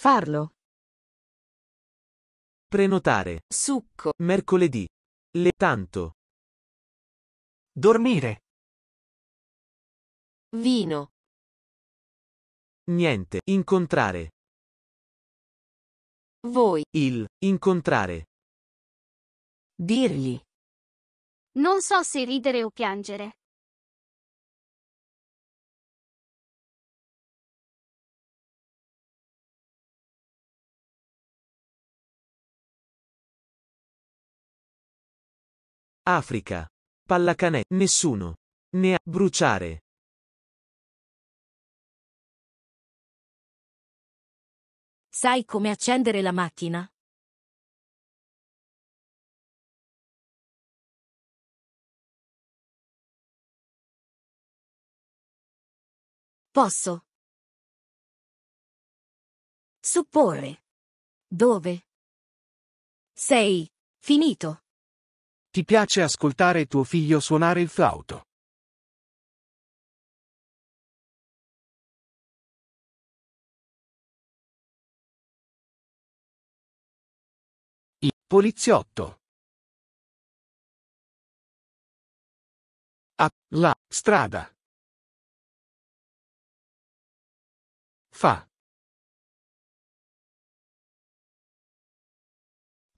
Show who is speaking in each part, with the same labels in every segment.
Speaker 1: Farlo. Prenotare. Succo. Mercoledì. Le tanto. Dormire. Vino. Niente. Incontrare. Voi. Il. Incontrare. Dirgli. Non so se ridere o piangere. Africa. Pallacanè. Nessuno. Ne ha. Bruciare. Sai come accendere la macchina? Posso. Supporre. Dove? Sei. Finito. Ti piace ascoltare tuo figlio suonare il flauto? Il poliziotto. A. La. Strada. Fa.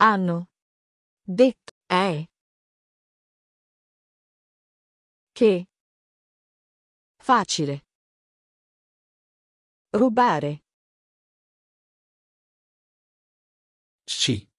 Speaker 1: Hanno. Detto. È. Che. Facile. Rubare. Sì.